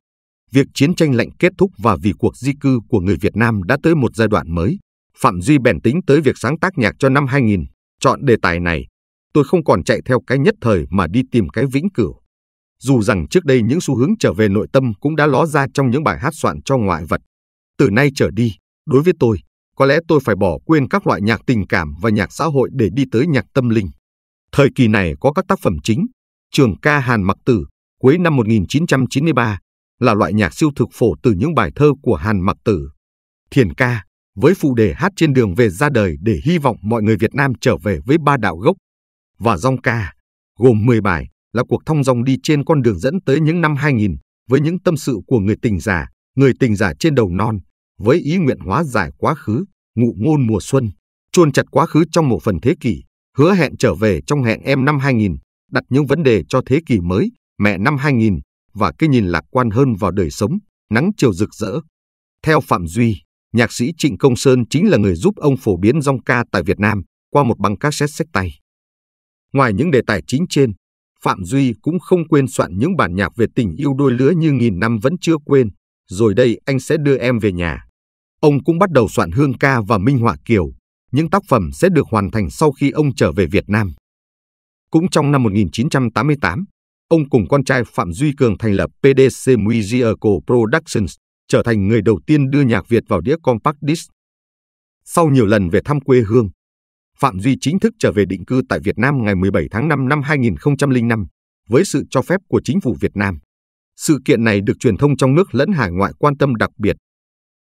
việc chiến tranh lạnh kết thúc và vì cuộc di cư của người Việt Nam đã tới một giai đoạn mới. Phạm Duy bèn tính tới việc sáng tác nhạc cho năm 2000, chọn đề tài này. Tôi không còn chạy theo cái nhất thời mà đi tìm cái vĩnh cửu. Dù rằng trước đây những xu hướng trở về nội tâm cũng đã ló ra trong những bài hát soạn cho ngoại vật. Từ nay trở đi, đối với tôi, có lẽ tôi phải bỏ quên các loại nhạc tình cảm và nhạc xã hội để đi tới nhạc tâm linh. Thời kỳ này có các tác phẩm chính, Trường ca Hàn Mặc Tử, cuối năm 1993, là loại nhạc siêu thực phổ từ những bài thơ của Hàn Mặc Tử. Thiền ca, với phụ đề hát trên đường về ra đời để hy vọng mọi người Việt Nam trở về với ba đạo gốc. Và rong ca, gồm 10 bài, là cuộc thong dong đi trên con đường dẫn tới những năm 2000 với những tâm sự của người tình giả, người tình giả trên đầu non, với ý nguyện hóa giải quá khứ, ngụ ngôn mùa xuân, chôn chặt quá khứ trong một phần thế kỷ, hứa hẹn trở về trong hẹn em năm 2000, đặt những vấn đề cho thế kỷ mới, mẹ năm 2000 và cái nhìn lạc quan hơn vào đời sống, nắng chiều rực rỡ. Theo Phạm Duy, nhạc sĩ Trịnh Công Sơn chính là người giúp ông phổ biến dòng ca tại Việt Nam qua một băng cassette sách tay. Ngoài những đề tài chính trên, Phạm Duy cũng không quên soạn những bản nhạc về tình yêu đôi lứa như nghìn năm vẫn chưa quên, rồi đây anh sẽ đưa em về nhà. Ông cũng bắt đầu soạn hương ca và minh họa kiều, những tác phẩm sẽ được hoàn thành sau khi ông trở về Việt Nam. Cũng trong năm 1988, ông cùng con trai Phạm Duy Cường thành lập PDC Musical Productions, trở thành người đầu tiên đưa nhạc Việt vào đĩa compact disc. Sau nhiều lần về thăm quê hương, Phạm Duy chính thức trở về định cư tại Việt Nam ngày 17 tháng 5 năm 2005 với sự cho phép của chính phủ Việt Nam. Sự kiện này được truyền thông trong nước lẫn hải ngoại quan tâm đặc biệt.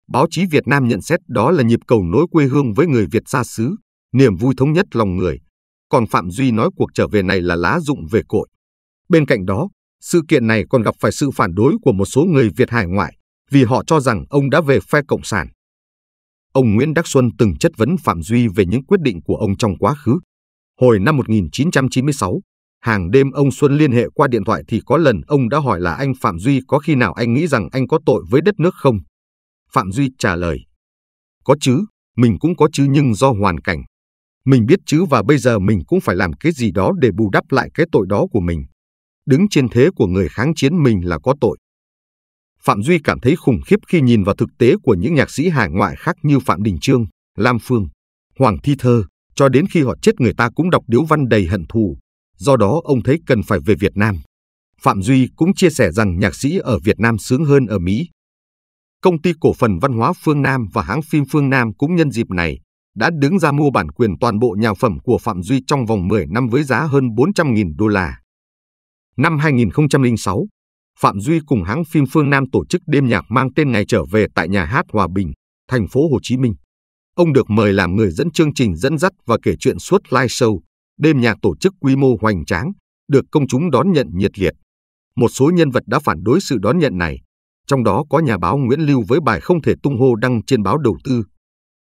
Báo chí Việt Nam nhận xét đó là nhịp cầu nối quê hương với người Việt xa xứ, niềm vui thống nhất lòng người. Còn Phạm Duy nói cuộc trở về này là lá dụng về cội. Bên cạnh đó, sự kiện này còn gặp phải sự phản đối của một số người Việt hải ngoại vì họ cho rằng ông đã về phe Cộng sản ông Nguyễn Đắc Xuân từng chất vấn Phạm Duy về những quyết định của ông trong quá khứ. Hồi năm 1996, hàng đêm ông Xuân liên hệ qua điện thoại thì có lần ông đã hỏi là anh Phạm Duy có khi nào anh nghĩ rằng anh có tội với đất nước không? Phạm Duy trả lời, có chứ, mình cũng có chứ nhưng do hoàn cảnh. Mình biết chứ và bây giờ mình cũng phải làm cái gì đó để bù đắp lại cái tội đó của mình. Đứng trên thế của người kháng chiến mình là có tội. Phạm Duy cảm thấy khủng khiếp khi nhìn vào thực tế của những nhạc sĩ hải ngoại khác như Phạm Đình Trương, Lam Phương, Hoàng Thi Thơ, cho đến khi họ chết người ta cũng đọc điếu văn đầy hận thù. Do đó ông thấy cần phải về Việt Nam. Phạm Duy cũng chia sẻ rằng nhạc sĩ ở Việt Nam sướng hơn ở Mỹ. Công ty cổ phần văn hóa Phương Nam và hãng phim Phương Nam cũng nhân dịp này đã đứng ra mua bản quyền toàn bộ nhà phẩm của Phạm Duy trong vòng 10 năm với giá hơn 400.000 đô la. Năm 2006, Phạm Duy cùng hãng phim Phương Nam tổ chức đêm nhạc mang tên Ngày trở về tại nhà hát Hòa Bình, thành phố Hồ Chí Minh. Ông được mời làm người dẫn chương trình dẫn dắt và kể chuyện suốt live show, đêm nhạc tổ chức quy mô hoành tráng, được công chúng đón nhận nhiệt liệt. Một số nhân vật đã phản đối sự đón nhận này, trong đó có nhà báo Nguyễn Lưu với bài Không thể tung hô đăng trên báo đầu tư.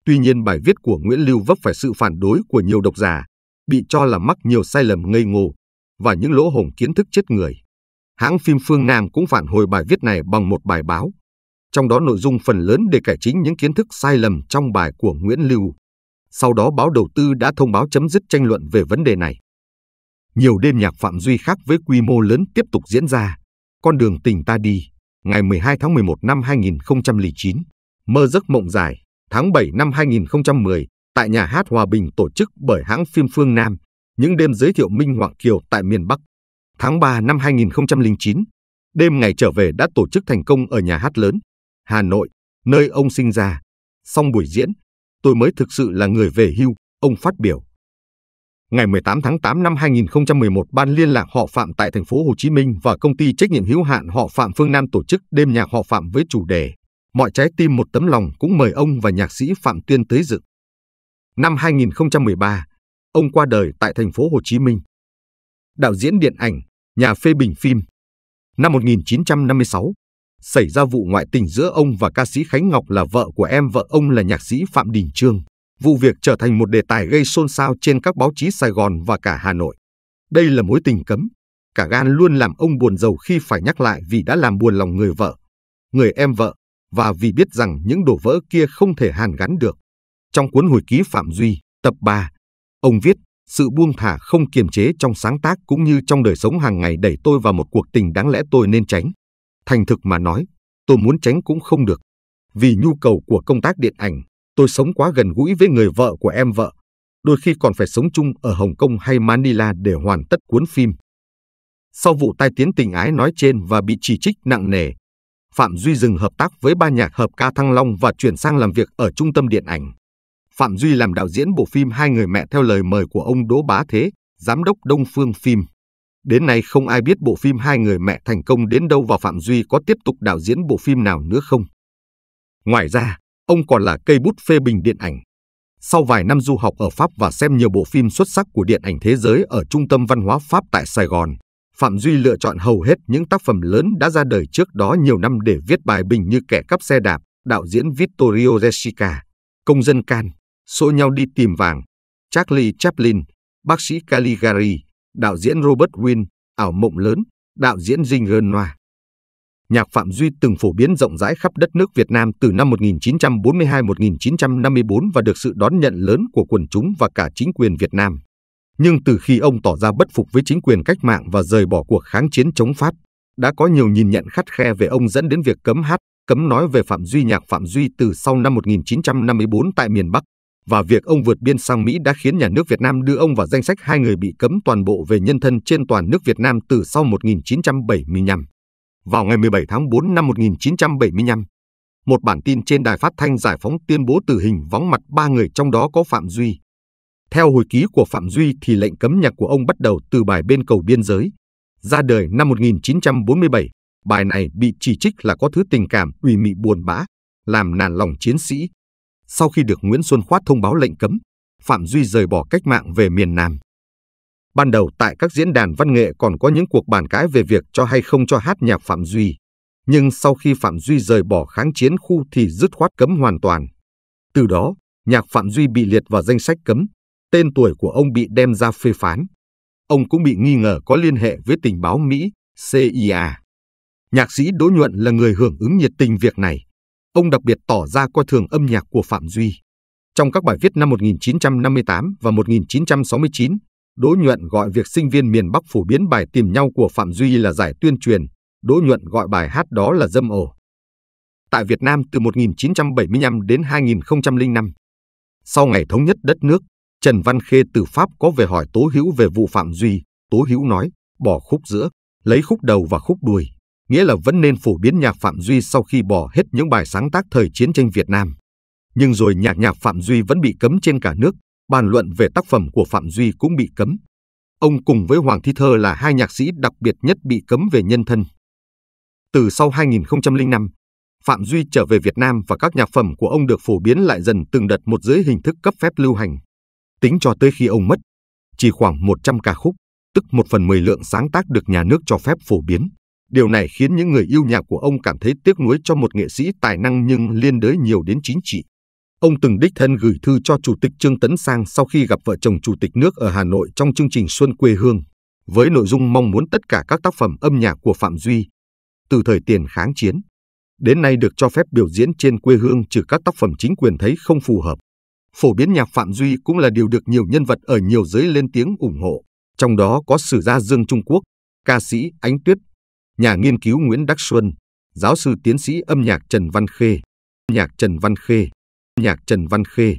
Tuy nhiên bài viết của Nguyễn Lưu vấp phải sự phản đối của nhiều độc giả, bị cho là mắc nhiều sai lầm ngây ngô và những lỗ hổng kiến thức chết người hãng phim Phương Nam cũng phản hồi bài viết này bằng một bài báo. Trong đó nội dung phần lớn đề cải chính những kiến thức sai lầm trong bài của Nguyễn Lưu. Sau đó báo đầu tư đã thông báo chấm dứt tranh luận về vấn đề này. Nhiều đêm nhạc Phạm Duy khác với quy mô lớn tiếp tục diễn ra. Con đường tình ta đi, ngày 12 tháng 11 năm 2009, Mơ giấc mộng dài, tháng 7 năm 2010, tại nhà hát Hòa Bình tổ chức bởi hãng phim Phương Nam, những đêm giới thiệu Minh Hoàng Kiều tại miền Bắc. Tháng 3 năm 2009, đêm ngày trở về đã tổ chức thành công ở nhà hát lớn, Hà Nội, nơi ông sinh ra. Xong buổi diễn, tôi mới thực sự là người về hưu, ông phát biểu. Ngày 18 tháng 8 năm 2011, ban liên lạc họ Phạm tại thành phố Hồ Chí Minh và công ty trách nhiệm hữu hạn họ Phạm Phương Nam tổ chức đêm nhạc họ Phạm với chủ đề Mọi trái tim một tấm lòng cũng mời ông và nhạc sĩ Phạm Tuyên tới dự. Năm 2013, ông qua đời tại thành phố Hồ Chí Minh. Đạo diễn điện ảnh nhà phê bình phim. Năm 1956, xảy ra vụ ngoại tình giữa ông và ca sĩ Khánh Ngọc là vợ của em vợ ông là nhạc sĩ Phạm Đình Trương. Vụ việc trở thành một đề tài gây xôn xao trên các báo chí Sài Gòn và cả Hà Nội. Đây là mối tình cấm. Cả gan luôn làm ông buồn giàu khi phải nhắc lại vì đã làm buồn lòng người vợ, người em vợ và vì biết rằng những đổ vỡ kia không thể hàn gắn được. Trong cuốn hồi ký Phạm Duy, tập 3, ông viết sự buông thả không kiềm chế trong sáng tác cũng như trong đời sống hàng ngày đẩy tôi vào một cuộc tình đáng lẽ tôi nên tránh. Thành thực mà nói, tôi muốn tránh cũng không được. Vì nhu cầu của công tác điện ảnh, tôi sống quá gần gũi với người vợ của em vợ. Đôi khi còn phải sống chung ở Hồng Kông hay Manila để hoàn tất cuốn phim. Sau vụ tai tiếng tình ái nói trên và bị chỉ trích nặng nề, Phạm Duy dừng hợp tác với ba nhạc hợp ca Thăng Long và chuyển sang làm việc ở trung tâm điện ảnh. Phạm Duy làm đạo diễn bộ phim Hai người mẹ theo lời mời của ông Đỗ Bá Thế, giám đốc Đông Phương Phim. Đến nay không ai biết bộ phim Hai người mẹ thành công đến đâu và Phạm Duy có tiếp tục đạo diễn bộ phim nào nữa không. Ngoài ra, ông còn là cây bút phê bình điện ảnh. Sau vài năm du học ở Pháp và xem nhiều bộ phim xuất sắc của điện ảnh thế giới ở Trung tâm Văn hóa Pháp tại Sài Gòn, Phạm Duy lựa chọn hầu hết những tác phẩm lớn đã ra đời trước đó nhiều năm để viết bài bình như Kẻ cắp xe đạp, đạo diễn Vittorio Resicca, Công dân Can, xô nhau đi tìm vàng. Charlie Chaplin, bác sĩ Caligari, đạo diễn Robert Wynn, ảo mộng lớn, đạo diễn Dinh Renoir. Nhạc Phạm Duy từng phổ biến rộng rãi khắp đất nước Việt Nam từ năm 1942-1954 và được sự đón nhận lớn của quần chúng và cả chính quyền Việt Nam. Nhưng từ khi ông tỏ ra bất phục với chính quyền cách mạng và rời bỏ cuộc kháng chiến chống Pháp, đã có nhiều nhìn nhận khắt khe về ông dẫn đến việc cấm hát, cấm nói về Phạm Duy nhạc Phạm Duy từ sau năm 1954 tại miền Bắc và việc ông vượt biên sang Mỹ đã khiến nhà nước Việt Nam đưa ông vào danh sách hai người bị cấm toàn bộ về nhân thân trên toàn nước Việt Nam từ sau 1975. Vào ngày 17 tháng 4 năm 1975, một bản tin trên đài phát thanh giải phóng tuyên bố tử hình vắng mặt ba người trong đó có Phạm Duy. Theo hồi ký của Phạm Duy thì lệnh cấm nhạc của ông bắt đầu từ bài bên cầu biên giới. Ra đời năm 1947, bài này bị chỉ trích là có thứ tình cảm ủy mị buồn bã, làm nản lòng chiến sĩ, sau khi được Nguyễn Xuân Khoát thông báo lệnh cấm, Phạm Duy rời bỏ cách mạng về miền Nam. Ban đầu tại các diễn đàn văn nghệ còn có những cuộc bàn cãi về việc cho hay không cho hát nhạc Phạm Duy, nhưng sau khi Phạm Duy rời bỏ kháng chiến khu thì dứt khoát cấm hoàn toàn. Từ đó, nhạc Phạm Duy bị liệt vào danh sách cấm, tên tuổi của ông bị đem ra phê phán. Ông cũng bị nghi ngờ có liên hệ với tình báo Mỹ, CIA. Nhạc sĩ Đỗ Nhuận là người hưởng ứng nhiệt tình việc này ông đặc biệt tỏ ra coi thường âm nhạc của Phạm Duy. Trong các bài viết năm 1958 và 1969, Đỗ Nhuận gọi việc sinh viên miền Bắc phổ biến bài tìm nhau của Phạm Duy là giải tuyên truyền, Đỗ Nhuận gọi bài hát đó là dâm ổ. Tại Việt Nam từ 1975 đến 2005, sau ngày thống nhất đất nước, Trần Văn Khê từ Pháp có về hỏi Tố Hữu về vụ Phạm Duy, Tố Hữu nói, bỏ khúc giữa, lấy khúc đầu và khúc đuôi, nghĩa là vẫn nên phổ biến nhạc Phạm Duy sau khi bỏ hết những bài sáng tác thời chiến tranh Việt Nam. Nhưng rồi nhạc nhạc Phạm Duy vẫn bị cấm trên cả nước, bàn luận về tác phẩm của Phạm Duy cũng bị cấm. Ông cùng với Hoàng Thi Thơ là hai nhạc sĩ đặc biệt nhất bị cấm về nhân thân. Từ sau 2005, Phạm Duy trở về Việt Nam và các nhạc phẩm của ông được phổ biến lại dần từng đợt một dưới hình thức cấp phép lưu hành. Tính cho tới khi ông mất, chỉ khoảng 100 ca khúc, tức một phần mười lượng sáng tác được nhà nước cho phép phổ biến. Điều này khiến những người yêu nhạc của ông cảm thấy tiếc nuối cho một nghệ sĩ tài năng nhưng liên đới nhiều đến chính trị. Ông từng đích thân gửi thư cho Chủ tịch Trương Tấn Sang sau khi gặp vợ chồng Chủ tịch nước ở Hà Nội trong chương trình Xuân quê hương, với nội dung mong muốn tất cả các tác phẩm âm nhạc của Phạm Duy, từ thời tiền kháng chiến, đến nay được cho phép biểu diễn trên quê hương trừ các tác phẩm chính quyền thấy không phù hợp. Phổ biến nhạc Phạm Duy cũng là điều được nhiều nhân vật ở nhiều giới lên tiếng ủng hộ, trong đó có sử gia Dương Trung Quốc, ca sĩ Ánh Tuyết nhà nghiên cứu Nguyễn Đắc Xuân, giáo sư tiến sĩ âm nhạc Trần Văn Khê, nhạc Trần Văn Khê, nhạc Trần Văn Khê.